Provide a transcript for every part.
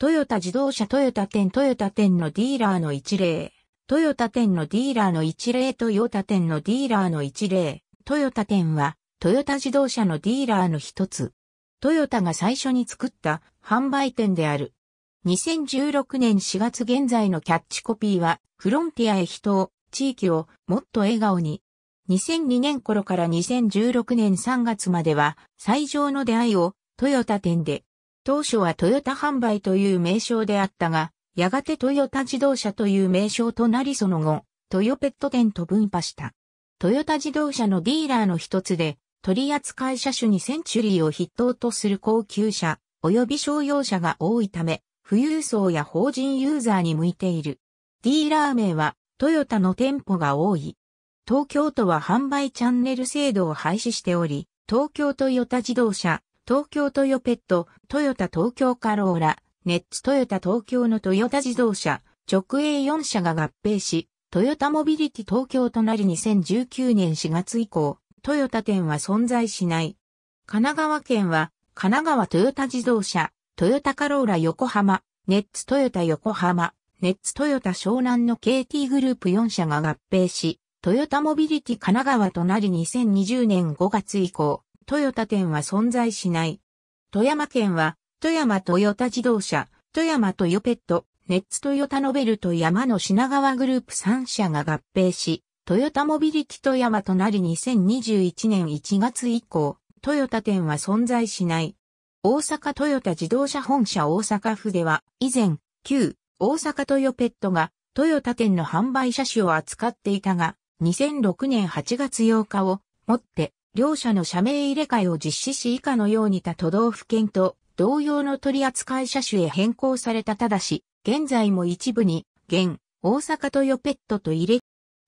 トヨタ自動車トヨタ店トヨタ店のディーラーの一例。トヨタ店のディーラーの一例トヨタ店のディーラーの一例。トヨタ店はトヨタ自動車のディーラーの一つ。トヨタが最初に作った販売店である。2016年4月現在のキャッチコピーは、フロンティアへ人を、地域を、もっと笑顔に。2002年頃から2016年3月までは、最上の出会いを、トヨタ店で、当初はトヨタ販売という名称であったが、やがてトヨタ自動車という名称となりその後、トヨペット店と分派した。トヨタ自動車のディーラーの一つで、取扱い車種にセンチュリーを筆頭とする高級車、及び商用車が多いため、富裕層や法人ユーザーに向いている。ディーラー名は、トヨタの店舗が多い。東京都は販売チャンネル制度を廃止しており、東京トヨタ自動車、東京トヨペット、トヨタ東京カローラ、ネッツトヨタ東京のトヨタ自動車、直営4社が合併し、トヨタモビリティ東京となり2019年4月以降、トヨタ店は存在しない。神奈川県は、神奈川トヨタ自動車、トヨタカローラ横浜、ネッツトヨタ横浜、ネッツトヨタ湘南の KT グループ4社が合併し、トヨタモビリティ神奈川となり2020年5月以降、トヨタ店は存在しない。富山県は、富山トヨタ自動車、富山トヨペット、ネッツトヨタノベルと山の品川グループ3社が合併し、トヨタモビリティ富山となり2021年1月以降、トヨタ店は存在しない。大阪トヨタ自動車本社大阪府では、以前、旧大阪トヨペットがトヨタ店の販売車種を扱っていたが、2006年8月8日をもって両社の社名入れ替えを実施し以下のように他都道府県と同様の取扱車種へ変更されたただし、現在も一部に、現、大阪トヨペットと入れ、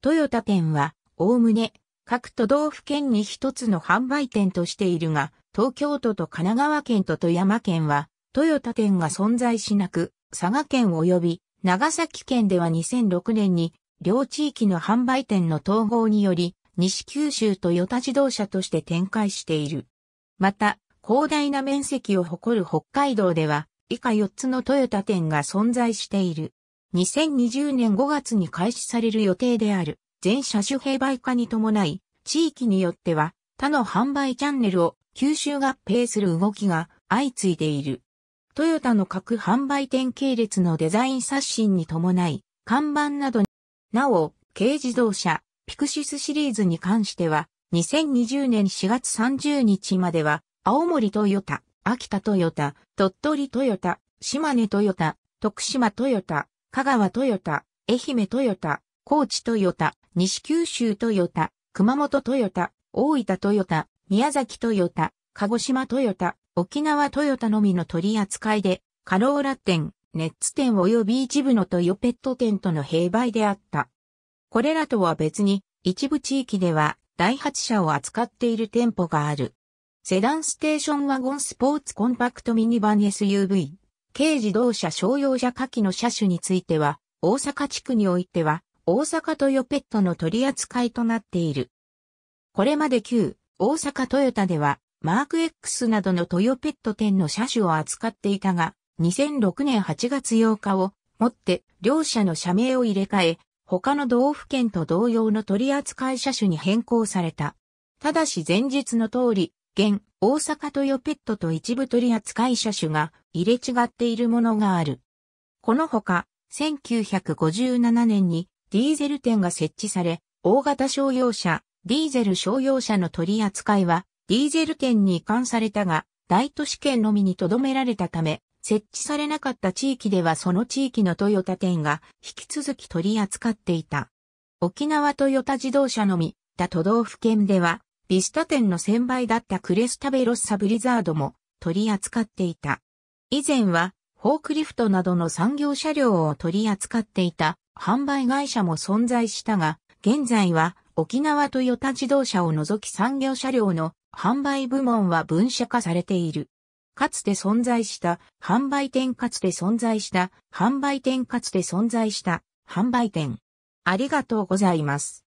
トヨタ店は、おおむね、各都道府県に一つの販売店としているが、東京都と神奈川県と富山県は、トヨタ店が存在しなく、佐賀県及び長崎県では2006年に、両地域の販売店の統合により、西九州トヨタ自動車として展開している。また、広大な面積を誇る北海道では、以下4つのトヨタ店が存在している。2020年5月に開始される予定である、全車種併売化に伴い、地域によっては、他の販売チャンネルを吸収合併する動きが相次いでいる。トヨタの各販売店系列のデザイン刷新に伴い、看板などに、なお、軽自動車、ピクシスシリーズに関しては、2020年4月30日までは、青森トヨタ、秋田トヨタ、鳥取トヨタ、島根トヨタ、徳島トヨタ、香川トヨタ、愛媛トヨタ、高知トヨタ、西九州トヨタ、熊本トヨタ、大分トヨタ、宮崎トヨタ、鹿児島トヨタ、沖縄トヨタのみの取り扱いで、カローラ店、ネッツ店及び一部のトヨペット店との併売であった。これらとは別に、一部地域では、第8車を扱っている店舗がある。セダンステーションワゴンスポーツコンパクトミニバン SUV、軽自動車商用車下記の車種については、大阪地区においては、大阪トヨペットの取り扱いとなっている。これまで旧、大阪トヨタでは、マーク X などのトヨペット店の車種を扱っていたが、2006年8月8日をもって、両社の社名を入れ替え、他の道府県と同様の取扱車種に変更された。ただし前述の通り、現、大阪トヨペットと一部取扱車種が入れ違っているものがある。このほか、1957年にディーゼル店が設置され、大型商用車、ディーゼル商用車の取扱いは、ディーゼル店に移管されたが、大都市圏のみに留められたため、設置されなかった地域ではその地域のトヨタ店が引き続き取り扱っていた。沖縄トヨタ自動車のみ、他都道府県では、ビスタ店の先売だったクレスタベロッサブリザードも取り扱っていた。以前は、フォークリフトなどの産業車両を取り扱っていた販売会社も存在したが、現在は沖縄トヨタ自動車を除き産業車両の販売部門は分社化されている。かつて存在した、販売店かつて存在した、販売店かつて存在した、販売店。ありがとうございます。